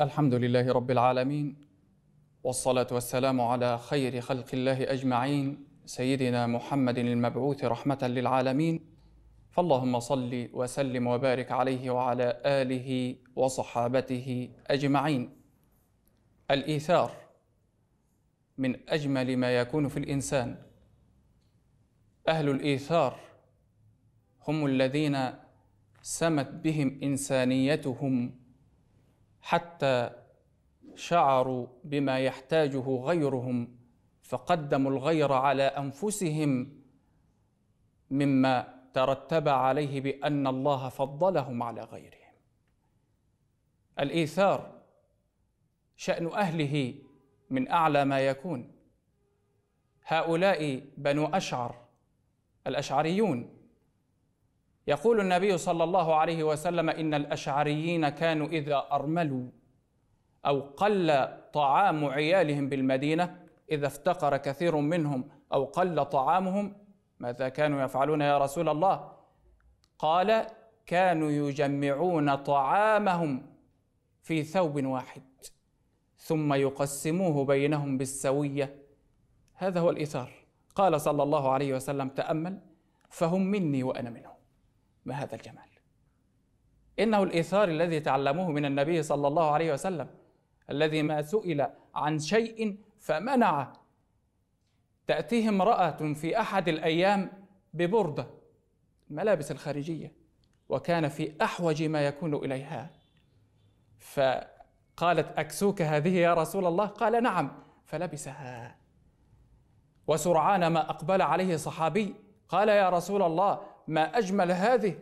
الحمد لله رب العالمين والصلاة والسلام على خير خلق الله أجمعين سيدنا محمد المبعوث رحمة للعالمين فاللهم صل وسلم وبارك عليه وعلى آله وصحابته أجمعين الإيثار من أجمل ما يكون في الإنسان أهل الإيثار هم الذين سمت بهم إنسانيتهم حتى شعروا بما يحتاجه غيرهم فقدموا الغير على انفسهم مما ترتب عليه بان الله فضلهم على غيرهم الايثار شان اهله من اعلى ما يكون هؤلاء بنو اشعر الاشعريون يقول النبي صلى الله عليه وسلم إن الأشعريين كانوا إذا أرملوا أو قل طعام عيالهم بالمدينة إذا افتقر كثير منهم أو قل طعامهم ماذا كانوا يفعلون يا رسول الله؟ قال كانوا يجمعون طعامهم في ثوب واحد ثم يقسموه بينهم بالسوية هذا هو الإثار قال صلى الله عليه وسلم تأمل فهم مني وأنا منهم بهذا الجمال انه الايثار الذي تعلموه من النبي صلى الله عليه وسلم الذي ما سئل عن شيء فمنع تاتيه امراه في احد الايام ببرده الملابس الخارجيه وكان في احوج ما يكون اليها فقالت اكسوك هذه يا رسول الله قال نعم فلبسها وسرعان ما اقبل عليه صحابي قال يا رسول الله ما أجمل هذه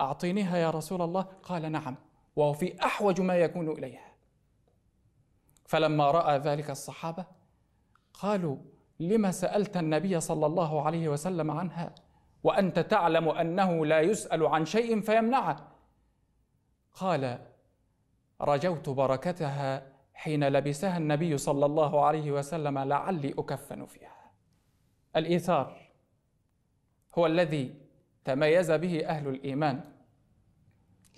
أعطينيها يا رسول الله قال نعم وهو في أحوج ما يكون إليها فلما رأى ذلك الصحابة قالوا لما سألت النبي صلى الله عليه وسلم عنها وأنت تعلم أنه لا يسأل عن شيء فيمنعه قال رجوت بركتها حين لبسها النبي صلى الله عليه وسلم لعلي أكفن فيها الإيثار هو الذي تميز به أهل الإيمان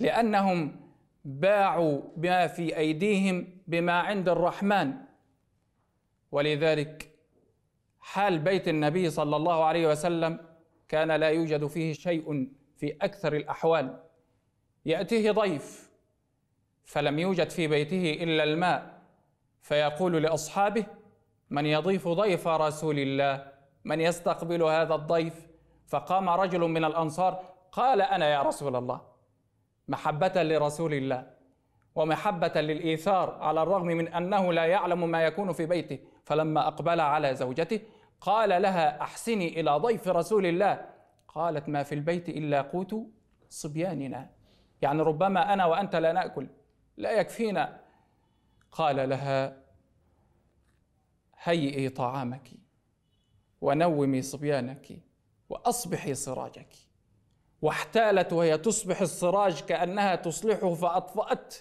لأنهم باعوا ما في أيديهم بما عند الرحمن ولذلك حال بيت النبي صلى الله عليه وسلم كان لا يوجد فيه شيء في أكثر الأحوال يأتيه ضيف فلم يوجد في بيته إلا الماء فيقول لأصحابه من يضيف ضيف رسول الله من يستقبل هذا الضيف فقام رجل من الانصار قال انا يا رسول الله محبه لرسول الله ومحبه للايثار على الرغم من انه لا يعلم ما يكون في بيته فلما اقبل على زوجته قال لها احسني الى ضيف رسول الله قالت ما في البيت الا قوت صبياننا يعني ربما انا وانت لا ناكل لا يكفينا قال لها هيئي طعامك ونومي صبيانك وأصبحي سراجك واحتالت وهي تصبح السراج كأنها تصلحه فأطفأت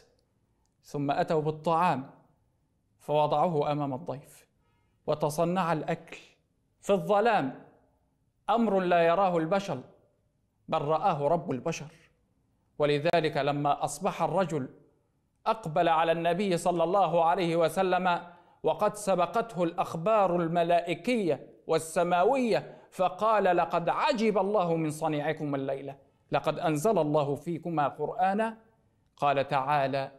ثم أتوا بالطعام فوضعوه أمام الضيف وتصنع الأكل في الظلام أمر لا يراه البشر بل رآه رب البشر ولذلك لما أصبح الرجل أقبل على النبي صلى الله عليه وسلم وقد سبقته الأخبار الملائكية والسماوية فقال لقد عجب الله من صنيعكم الليله لقد انزل الله فيكما قرانا قال تعالى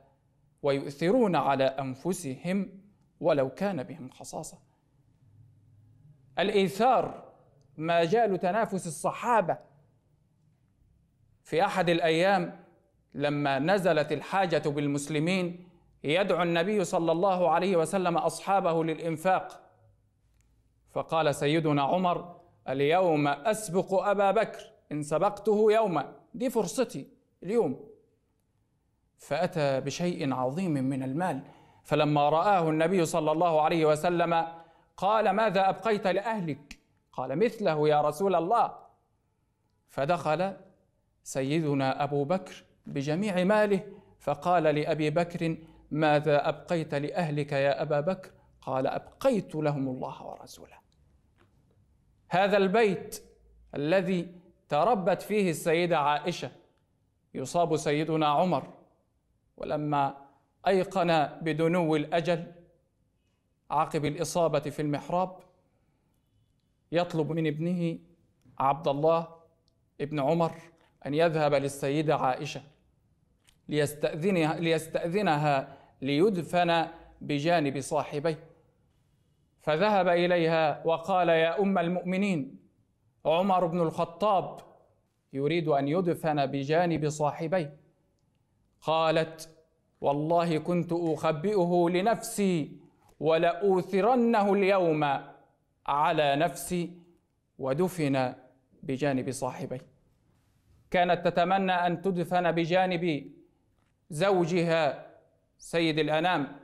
ويؤثرون على انفسهم ولو كان بهم خصاصه الايثار مجال تنافس الصحابه في احد الايام لما نزلت الحاجه بالمسلمين يدعو النبي صلى الله عليه وسلم اصحابه للانفاق فقال سيدنا عمر اليوم أسبق أبا بكر إن سبقته يوما دي فرصتي اليوم فأتى بشيء عظيم من المال فلما رآه النبي صلى الله عليه وسلم قال ماذا أبقيت لأهلك قال مثله يا رسول الله فدخل سيدنا أبو بكر بجميع ماله فقال لأبي بكر ماذا أبقيت لأهلك يا أبا بكر قال أبقيت لهم الله ورسوله هذا البيت الذي تربت فيه السيده عائشه يصاب سيدنا عمر ولما ايقن بدنو الاجل عقب الاصابه في المحراب يطلب من ابنه عبد الله ابن عمر ان يذهب للسيده عائشه ليستاذنها ليستاذنها ليدفن بجانب صاحبيه فذهب اليها وقال يا ام المؤمنين عمر بن الخطاب يريد ان يدفن بجانب صاحبيه قالت والله كنت اخبئه لنفسي ولاوثرنه اليوم على نفسي ودفن بجانب صاحبيه كانت تتمنى ان تدفن بجانب زوجها سيد الانام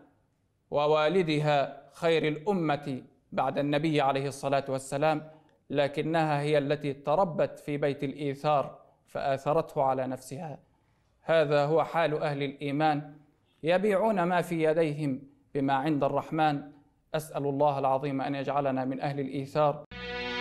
ووالدها خير الامه بعد النبي عليه الصلاه والسلام لكنها هي التي تربت في بيت الايثار فاثرته على نفسها هذا هو حال اهل الايمان يبيعون ما في يديهم بما عند الرحمن اسال الله العظيم ان يجعلنا من اهل الايثار